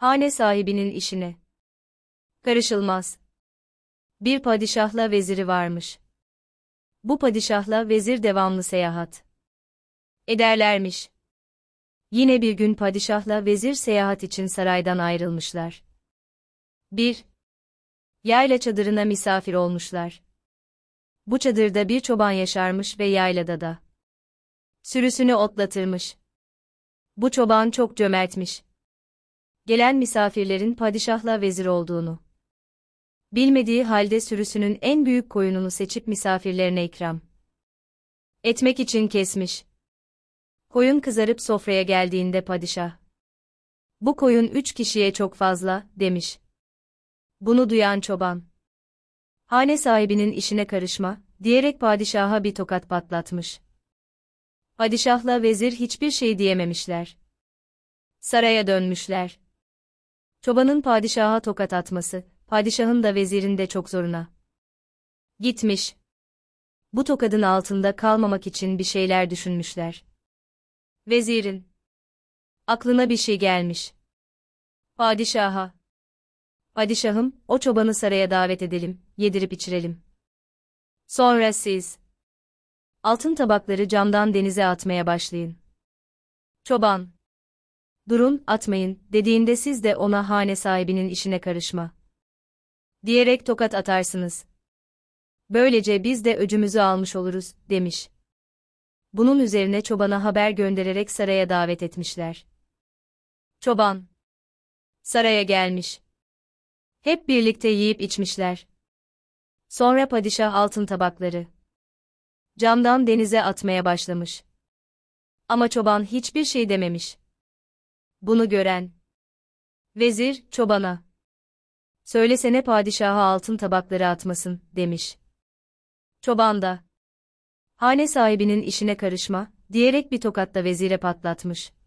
hane sahibinin işine karışılmaz. Bir padişahla veziri varmış. Bu padişahla vezir devamlı seyahat ederlermiş. Yine bir gün padişahla vezir seyahat için saraydan ayrılmışlar. 1. Yayla çadırına misafir olmuşlar. Bu çadırda bir çoban yaşarmış ve yaylada da sürüsünü otlatırmış. Bu çoban çok cömertmiş gelen misafirlerin padişahla vezir olduğunu. Bilmediği halde sürüsünün en büyük koyununu seçip misafirlerine ikram etmek için kesmiş. Koyun kızarıp sofraya geldiğinde padişah. Bu koyun üç kişiye çok fazla, demiş. Bunu duyan çoban. Hane sahibinin işine karışma, diyerek padişaha bir tokat patlatmış. Padişahla vezir hiçbir şey diyememişler. Saraya dönmüşler. Çobanın padişaha tokat atması, padişahın da vezirinde çok zoruna. Gitmiş. Bu tokadın altında kalmamak için bir şeyler düşünmüşler. Vezirin. Aklına bir şey gelmiş. Padişaha. Padişahım, o çobanı saraya davet edelim, yedirip içirelim. Sonra siz. Altın tabakları camdan denize atmaya başlayın. Çoban durun, atmayın, dediğinde siz de ona hane sahibinin işine karışma. Diyerek tokat atarsınız. Böylece biz de öcümüzü almış oluruz, demiş. Bunun üzerine çobana haber göndererek saraya davet etmişler. Çoban. Saraya gelmiş. Hep birlikte yiyip içmişler. Sonra padişah altın tabakları. Camdan denize atmaya başlamış. Ama çoban hiçbir şey dememiş bunu gören. Vezir, çobana. Söylesene padişaha altın tabakları atmasın, demiş. Çoban da. Hane sahibinin işine karışma, diyerek bir tokatla vezire patlatmış.